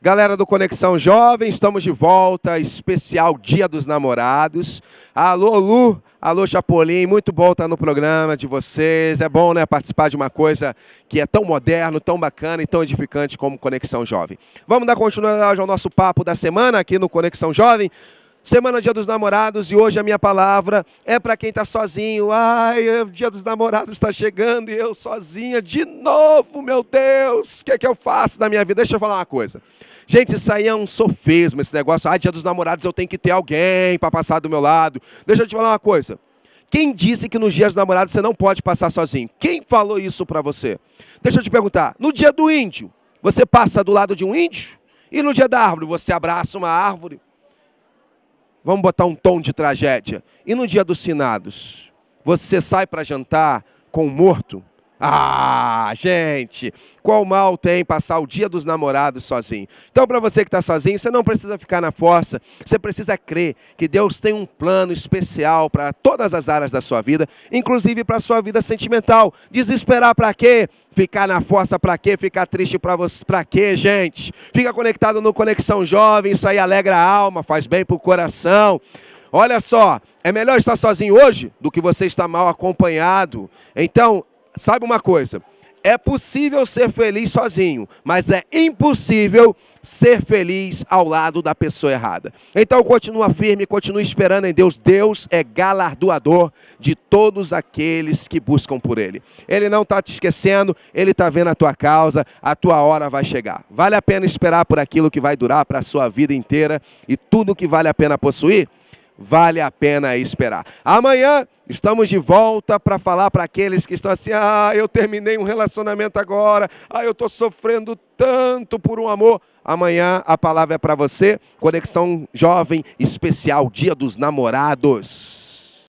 Galera do Conexão Jovem, estamos de volta, especial Dia dos Namorados. Alô, Lu, alô, Chapolin, muito bom estar no programa de vocês. É bom, né, participar de uma coisa que é tão moderno, tão bacana e tão edificante como Conexão Jovem. Vamos dar continuidade ao nosso papo da semana aqui no Conexão Jovem. Semana é Dia dos Namorados e hoje a minha palavra é para quem está sozinho. Ai, o é, Dia dos Namorados está chegando e eu sozinha de novo, meu Deus, o que é que eu faço na minha vida? Deixa eu falar uma coisa. Gente, isso aí é um sofismo, esse negócio. Ai, Dia dos Namorados eu tenho que ter alguém para passar do meu lado. Deixa eu te falar uma coisa. Quem disse que nos dias dos namorados você não pode passar sozinho? Quem falou isso para você? Deixa eu te perguntar. No dia do índio, você passa do lado de um índio? E no dia da árvore, você abraça uma árvore? Vamos botar um tom de tragédia. E no dia dos finados? Você sai para jantar com o morto? Ah, gente, qual mal tem passar o dia dos namorados sozinho? Então, para você que está sozinho, você não precisa ficar na força, você precisa crer que Deus tem um plano especial para todas as áreas da sua vida, inclusive para a sua vida sentimental. Desesperar para quê? Ficar na força para quê? Ficar triste para você para quê, gente? Fica conectado no Conexão Jovem, isso aí alegra a alma, faz bem para o coração. Olha só, é melhor estar sozinho hoje do que você estar mal acompanhado. Então, Sabe uma coisa: é possível ser feliz sozinho, mas é impossível ser feliz ao lado da pessoa errada. Então continua firme, continua esperando em Deus. Deus é galardoador de todos aqueles que buscam por Ele. Ele não está te esquecendo, Ele está vendo a tua causa, a tua hora vai chegar. Vale a pena esperar por aquilo que vai durar para a sua vida inteira e tudo que vale a pena possuir? vale a pena esperar. Amanhã estamos de volta para falar para aqueles que estão assim: ah, eu terminei um relacionamento agora, ah, eu estou sofrendo tanto por um amor. Amanhã a palavra é para você. Conexão Jovem Especial Dia dos Namorados.